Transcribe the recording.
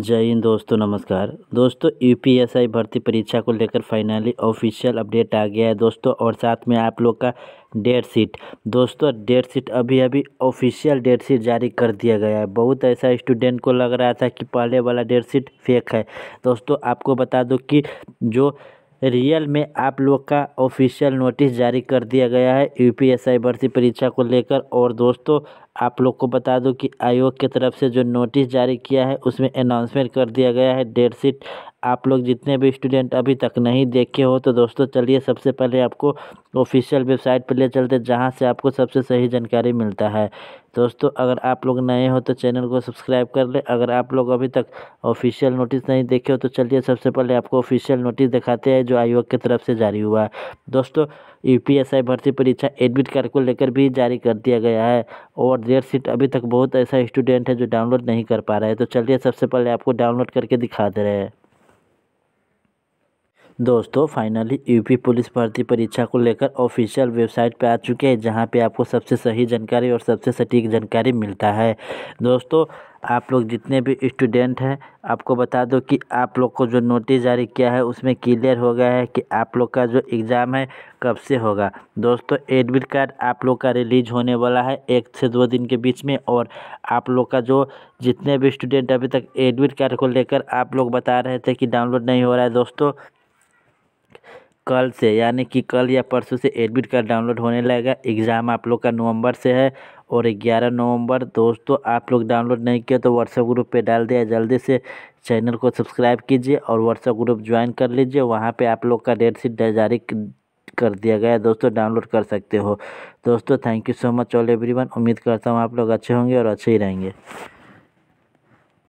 जय हिंद दोस्तों नमस्कार दोस्तों यूपीएसआई भर्ती परीक्षा को लेकर फाइनली ऑफिशियल अपडेट आ गया है दोस्तों और साथ में आप लोग का डेट शीट दोस्तों डेट शीट अभी अभी ऑफिशियल डेट शीट जारी कर दिया गया है बहुत ऐसा स्टूडेंट को लग रहा था कि पहले वाला डेट शीट फेक है दोस्तों आपको बता दो कि जो रियल में आप लोग का ऑफिशियल नोटिस जारी कर दिया गया है यूपीएसआई भर्ती परीक्षा को लेकर और दोस्तों आप लोग को बता दूं कि आयोग की तरफ से जो नोटिस जारी किया है उसमें अनाउंसमेंट कर दिया गया है डेट शीट आप लोग जितने भी स्टूडेंट अभी तक नहीं देखे हो तो दोस्तों चलिए सबसे पहले आपको ऑफिशियल वेबसाइट पर ले चलते जहाँ से आपको सबसे सही जानकारी मिलता है दोस्तों अगर आप लोग नए हो तो चैनल को सब्सक्राइब कर ले अगर आप लोग अभी तक ऑफिशियल नोटिस नहीं देखे हो तो चलिए सबसे पहले आपको ऑफिशियल नोटिस दिखाते हैं जो आयोग की तरफ से जारी हुआ है दोस्तों यूपीएसआई भर्ती परीक्षा एडमिट कार्ड को लेकर भी जारी कर दिया गया है और डेट सीट अभी तक बहुत ऐसा स्टूडेंट है जो डाउनलोड नहीं कर पा रहा है तो चलिए सबसे पहले आपको डाउनलोड करके दिखा दे रहे हैं दोस्तों फाइनली यूपी पुलिस भर्ती परीक्षा को लेकर ऑफिशियल वेबसाइट पर आ चुके हैं जहां पे आपको सबसे सही जानकारी और सबसे सटीक जानकारी मिलता है दोस्तों आप लोग जितने भी स्टूडेंट हैं आपको बता दो कि आप लोग को जो नोटिस जारी किया है उसमें क्लियर हो गया है कि आप लोग का जो एग्ज़ाम है कब से होगा दोस्तों एडमिट कार्ड आप लोग का रिलीज होने वाला है एक से दो दिन के बीच में और आप लोग का जो जितने भी स्टूडेंट अभी तक एडमिट कार्ड को लेकर आप लोग बता रहे थे कि डाउनलोड नहीं हो रहा है दोस्तों कल से यानी कि कल या परसों से एडमिट कार्ड डाउनलोड होने लगेगा एग्ज़ाम आप लोग का नवंबर से है और ग्यारह नवंबर दोस्तों आप लोग डाउनलोड नहीं किया तो व्हाट्सएप ग्रुप पे डाल दिया जल्दी से चैनल को सब्सक्राइब कीजिए और व्हाट्सएप ग्रुप ज्वाइन कर लीजिए वहाँ पे आप लोग का डेट शीट जारी कर दिया गया दोस्तों डाउनलोड कर सकते हो दोस्तों thank you so much all every उम्मीद करता हूँ आप लोग अच्छे होंगे और अच्छे ही रहेंगे